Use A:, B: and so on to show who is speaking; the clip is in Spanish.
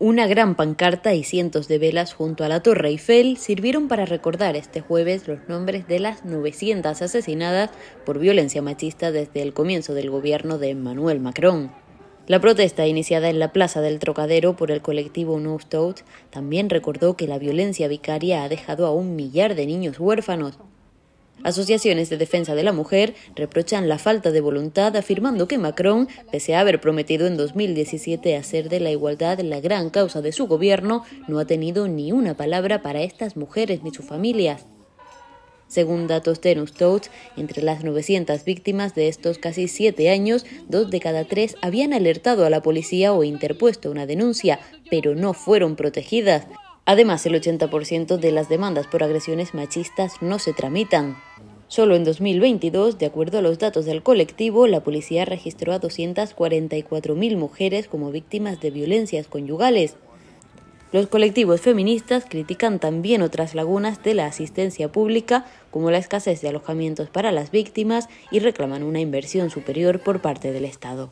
A: Una gran pancarta y cientos de velas junto a la Torre Eiffel sirvieron para recordar este jueves los nombres de las 900 asesinadas por violencia machista desde el comienzo del gobierno de Emmanuel Macron. La protesta iniciada en la Plaza del Trocadero por el colectivo No también recordó que la violencia vicaria ha dejado a un millar de niños huérfanos Asociaciones de defensa de la mujer reprochan la falta de voluntad afirmando que Macron, pese a haber prometido en 2017 hacer de la igualdad la gran causa de su gobierno, no ha tenido ni una palabra para estas mujeres ni sus familias. Según datos de Nustout, entre las 900 víctimas de estos casi siete años, dos de cada tres habían alertado a la policía o interpuesto una denuncia, pero no fueron protegidas. Además, el 80% de las demandas por agresiones machistas no se tramitan. Solo en 2022, de acuerdo a los datos del colectivo, la policía registró a 244.000 mujeres como víctimas de violencias conyugales. Los colectivos feministas critican también otras lagunas de la asistencia pública, como la escasez de alojamientos para las víctimas, y reclaman una inversión superior por parte del Estado.